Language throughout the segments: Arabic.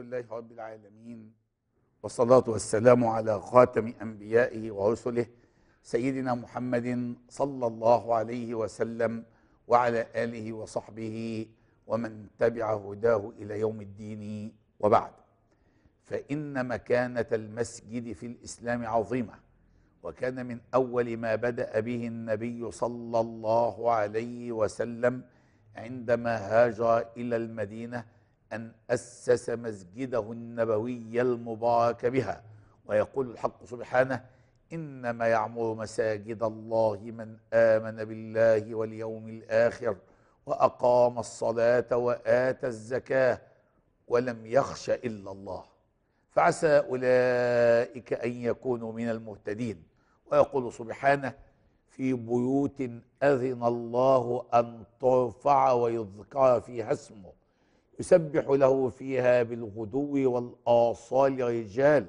لله رب العالمين والصلاة والسلام على خاتم أنبيائه ورسله سيدنا محمد صلى الله عليه وسلم وعلى آله وصحبه ومن تبع هداه إلى يوم الدين وبعد فإن مكانة المسجد في الإسلام عظيمة وكان من أول ما بدأ به النبي صلى الله عليه وسلم عندما هاجر إلى المدينة أن أسس مسجده النبوي المبارك بها ويقول الحق سبحانه إنما يعمر مساجد الله من آمن بالله واليوم الآخر وأقام الصلاة وآتى الزكاة ولم يخش إلا الله فعسى أولئك أن يكونوا من المهتدين ويقول سبحانه في بيوت أذن الله أن ترفع ويذكر فيها اسمه يسبح له فيها بالغدو والآصال رجال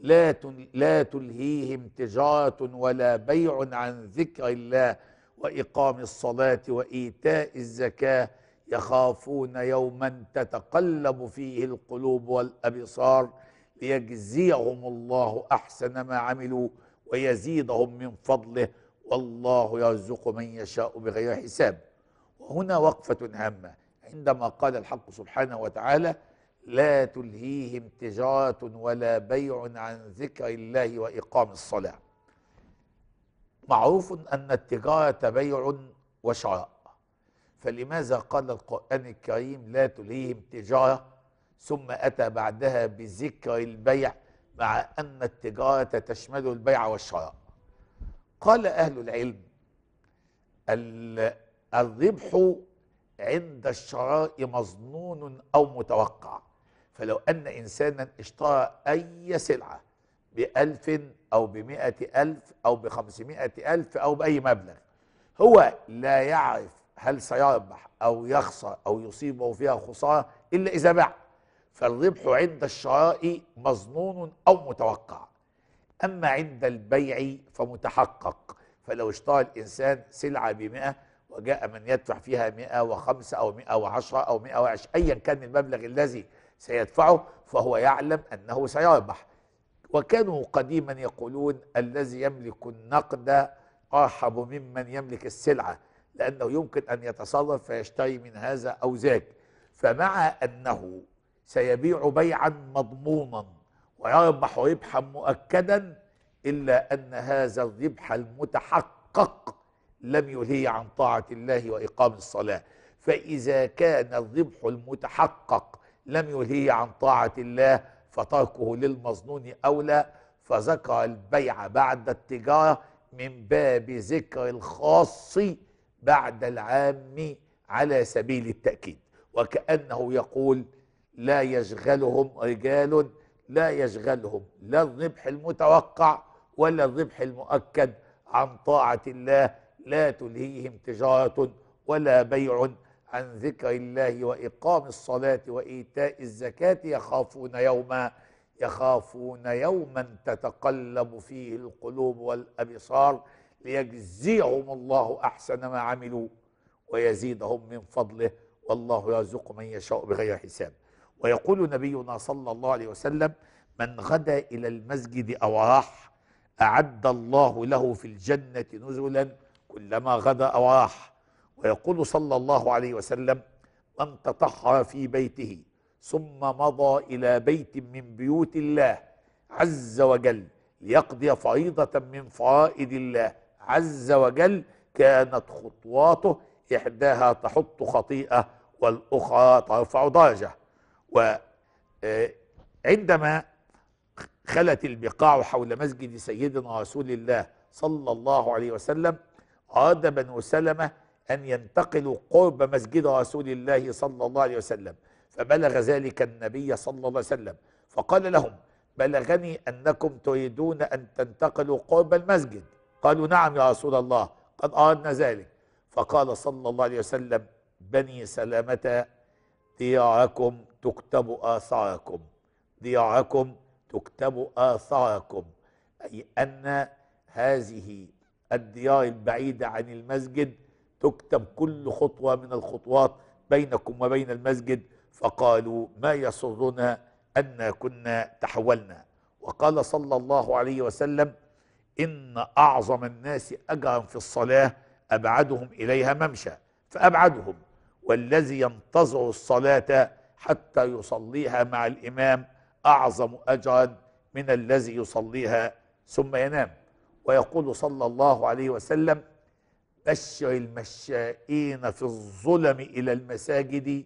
لا لا تلهيهم تجارة ولا بيع عن ذكر الله وإقام الصلاة وإيتاء الزكاة يخافون يوما تتقلب فيه القلوب والأبصار ليجزيهم الله أحسن ما عملوا ويزيدهم من فضله والله يرزق من يشاء بغير حساب وهنا وقفة هامة عندما قال الحق سبحانه وتعالى لا تلهيهم تجارة ولا بيع عن ذكر الله وإقام الصلاة معروف أن التجارة بيع وشراء فلماذا قال القرآن الكريم لا تلهيهم تجارة ثم أتى بعدها بذكر البيع مع أن التجارة تشمل البيع والشراء قال أهل العلم الربح عند الشراء مظنون أو متوقع فلو أن إنسانا اشترى أي سلعة بألف أو بمئة ألف أو بخمسمائة ألف أو بأي مبلغ هو لا يعرف هل سيربح أو يخسر أو يصيبه فيها خسارة إلا إذا باع فالربح عند الشراء مظنون أو متوقع أما عند البيع فمتحقق فلو اشترى الإنسان سلعة بمئة وجاء من يدفع فيها 105 أو 110 أو 120 أيا كان المبلغ الذي سيدفعه فهو يعلم أنه سيربح وكانوا قديما يقولون الذي يملك النقد أرحب ممن يملك السلعة لأنه يمكن أن يتصرف فيشتري من هذا أو ذاك فمع أنه سيبيع بيعا مضمونا ويربح ربحا مؤكدا إلا أن هذا الربح المتحقق لم يلهي عن طاعة الله وإقام الصلاة فإذا كان الذبح المتحقق لم يلهي عن طاعة الله فتركه للمظنون أولى فذكر البيع بعد التجارة من باب ذكر الخاص بعد العام على سبيل التأكيد وكأنه يقول لا يشغلهم رجال لا يشغلهم لا الذبح المتوقع ولا الذبح المؤكد عن طاعة الله لا تلهيهم تجارة ولا بيع عن ذكر الله وإقام الصلاة وإيتاء الزكاة يخافون يوما يخافون يوما تتقلب فيه القلوب والأبصار ليجزيهم الله أحسن ما عملوا ويزيدهم من فضله والله يرزق من يشاء بغير حساب ويقول نبينا صلى الله عليه وسلم من غدا إلى المسجد أو راح أعد الله له في الجنة نزلا كلما غدا أواح ويقول صلى الله عليه وسلم من تطهر في بيته ثم مضى إلى بيت من بيوت الله عز وجل ليقضي فريضة من فرائض الله عز وجل كانت خطواته إحداها تحط خطيئة والأخرى ترفع درجة وعندما آه، خلت البقاع حول مسجد سيدنا رسول الله صلى الله عليه وسلم أراد بنو سلمة أن ينتقلوا قرب مسجد رسول الله صلى الله عليه وسلم فبلغ ذلك النبي صلى الله عليه وسلم فقال لهم بلغني أنكم تريدون أن تنتقلوا قرب المسجد قالوا نعم يا رسول الله قد أردنا ذلك فقال صلى الله عليه وسلم بني سلامة دياركم تكتب آثاركم دياركم تكتب آثاركم أي أن هذه الديار البعيدة عن المسجد تكتب كل خطوة من الخطوات بينكم وبين المسجد فقالوا ما يسرنا أن كنا تحولنا وقال صلى الله عليه وسلم إن أعظم الناس أجرا في الصلاة أبعدهم إليها ممشى فأبعدهم والذي ينتظر الصلاة حتى يصليها مع الإمام أعظم أجرا من الذي يصليها ثم ينام ويقول صلى الله عليه وسلم بشر المشائين في الظلم إلى المساجد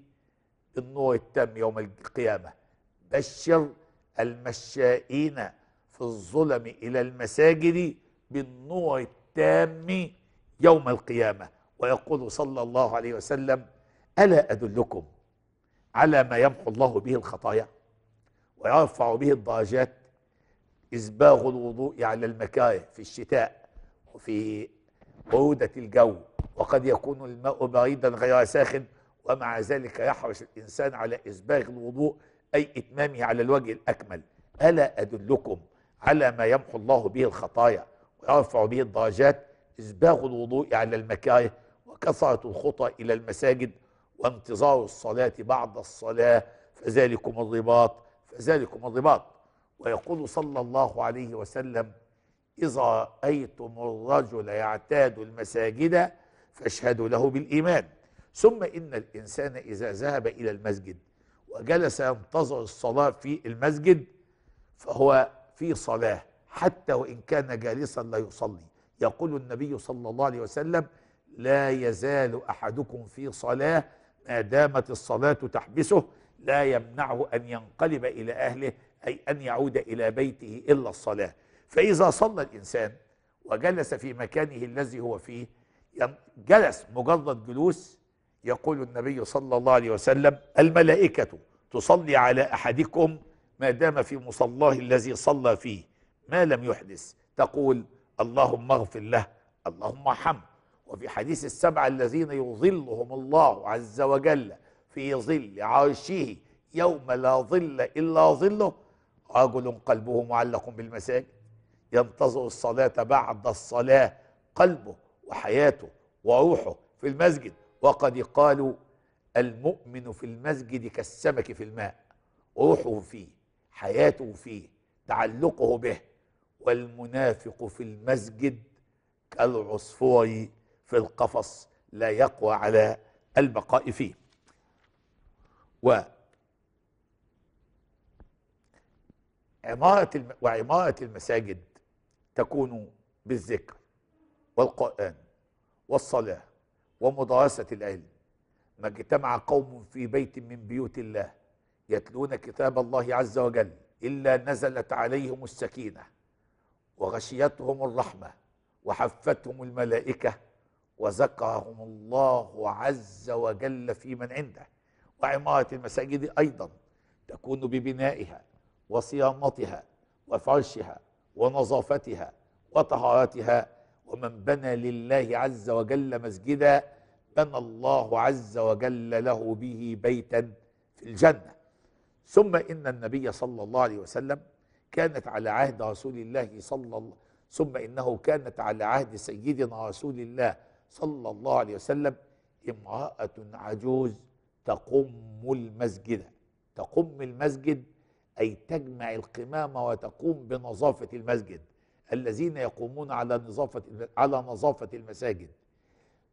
بالنور التام يوم القيامة بشر المشائين في الظلم إلى المساجد بالنور التام يوم القيامة ويقول صلى الله عليه وسلم ألا أدلكم على ما يمحو الله به الخطايا ويرفع به الدرجات إسباغ الوضوء على المكاره في الشتاء وفي برودة الجو وقد يكون الماء بريدا غير ساخن ومع ذلك يحرص الإنسان على إسباغ الوضوء أي إتمامه على الوجه الأكمل ألا أدلكم على ما يمحو الله به الخطايا ويرفع به الدرجات إسباغ الوضوء على المكاره وكثرة الخطى إلى المساجد وانتظار الصلاة بعد الصلاة فذلكم الرباط فذلكم الرباط ويقول صلى الله عليه وسلم إذا أيتم الرجل يعتاد المساجد فاشهدوا له بالإيمان ثم إن الإنسان إذا ذهب إلى المسجد وجلس ينتظر الصلاة في المسجد فهو في صلاة حتى وإن كان جالسا لا يصلي يقول النبي صلى الله عليه وسلم لا يزال أحدكم في صلاة ما دامت الصلاة تحبسه لا يمنعه أن ينقلب إلى أهله أي أن يعود إلى بيته إلا الصلاة فإذا صلى الإنسان وجلس في مكانه الذي هو فيه جلس مجرد جلوس يقول النبي صلى الله عليه وسلم الملائكة تصلي على أحدكم ما دام في مصلاه الذي صلى فيه ما لم يحدث تقول اللهم اغفر له اللهم ارحمه وفي حديث السبعة الذين يظلهم الله عز وجل في ظل عرشه يوم لا ظل إلا ظله رجل قلبه معلق بالمساجد ينتظر الصلاة بعد الصلاة قلبه وحياته وروحه في المسجد وقد قالوا المؤمن في المسجد كالسمك في الماء روحه فيه حياته فيه تعلقه به والمنافق في المسجد كالعصفور في القفص لا يقوى على البقاء فيه و عمارة الم... وعمارة المساجد تكون بالذكر والقرآن والصلاة ومدارسة العلم ما اجتمع قوم في بيت من بيوت الله يتلون كتاب الله عز وجل إلا نزلت عليهم السكينة وغشيتهم الرحمة وحفتهم الملائكة وذكرهم الله عز وجل في من عنده وعمارة المساجد أيضا تكون ببنائها وصيانتها وفرشها ونظافتها وطهارتها ومن بنى لله عز وجل مسجدا بنى الله عز وجل له به بيتا في الجنه ثم ان النبي صلى الله عليه وسلم كانت على عهد رسول الله صلى الله ثم انه كانت على عهد سيدنا رسول الله صلى الله عليه وسلم امراه عجوز تقم المسجد تقم المسجد أي تجمع القمامة وتقوم بنظافة المسجد الذين يقومون على نظافة على نظافة المساجد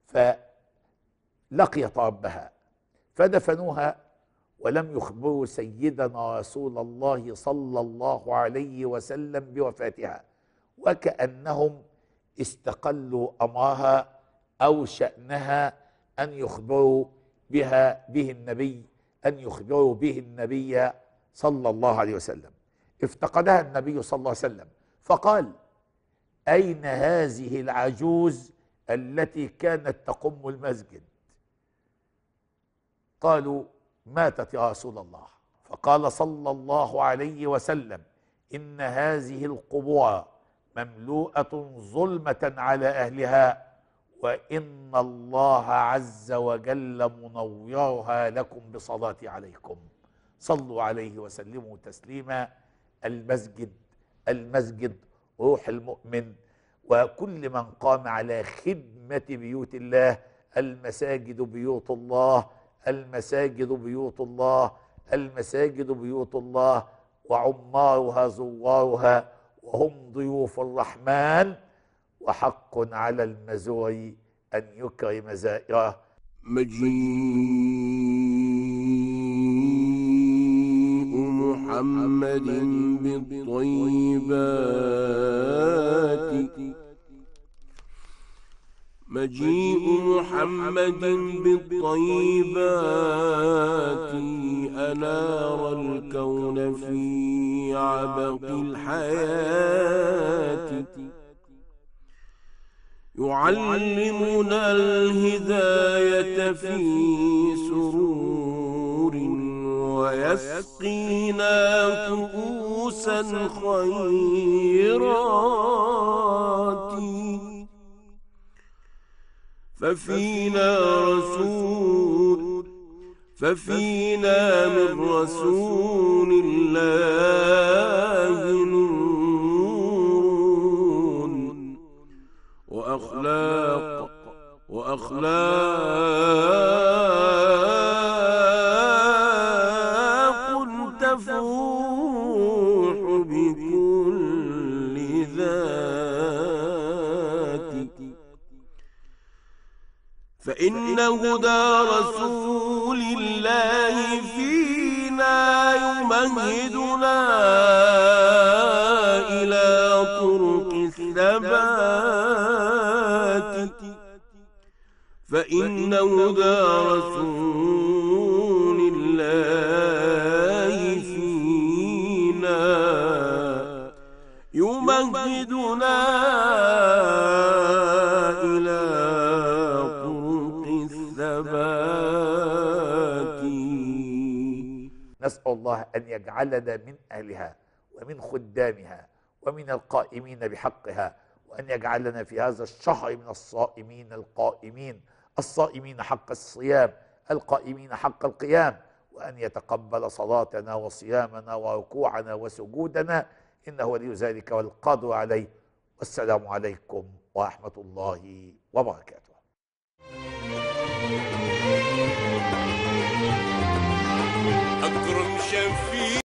فلقيت ربها فدفنوها ولم يخبروا سيدنا رسول الله صلى الله عليه وسلم بوفاتها وكأنهم استقلوا أمرها أو شأنها أن يخبروا بها به النبي أن يخبروا به النبي صلى الله عليه وسلم افتقدها النبي صلى الله عليه وسلم فقال أين هذه العجوز التي كانت تقم المسجد قالوا ماتت يا رسول الله فقال صلى الله عليه وسلم إن هذه القبور مملوءة ظلمة على أهلها وإن الله عز وجل منورها لكم بصلاتي عليكم صلوا عليه وسلموا تسليما المسجد المسجد روح المؤمن وكل من قام على خدمة بيوت الله المساجد بيوت الله المساجد بيوت الله المساجد بيوت الله وعمارها زوارها وهم ضيوف الرحمن وحق على المزور أن يكرم زائره مجيد محمد بالطيبات مجيء محمد بالطيبات أنار الكون في عبق الحياة يعلمنا الهداية في سرور ويسقينا كؤوسا خيرات ففينا رسول ففينا من رسول الله نور وأخلاق وأخلاق فإن هدى رسول الله فينا يمهدنا إلى طرق الثبات فإنه دا رسول أن يجعلنا من أهلها ومن خدامها ومن القائمين بحقها وأن يجعلنا في هذا الشهر من الصائمين القائمين الصائمين حق الصيام القائمين حق القيام وأن يتقبل صلاتنا وصيامنا وركوعنا وسجودنا إنه ولي ذلك والقادر عليه والسلام عليكم ورحمة الله وبركاته prochaine feel.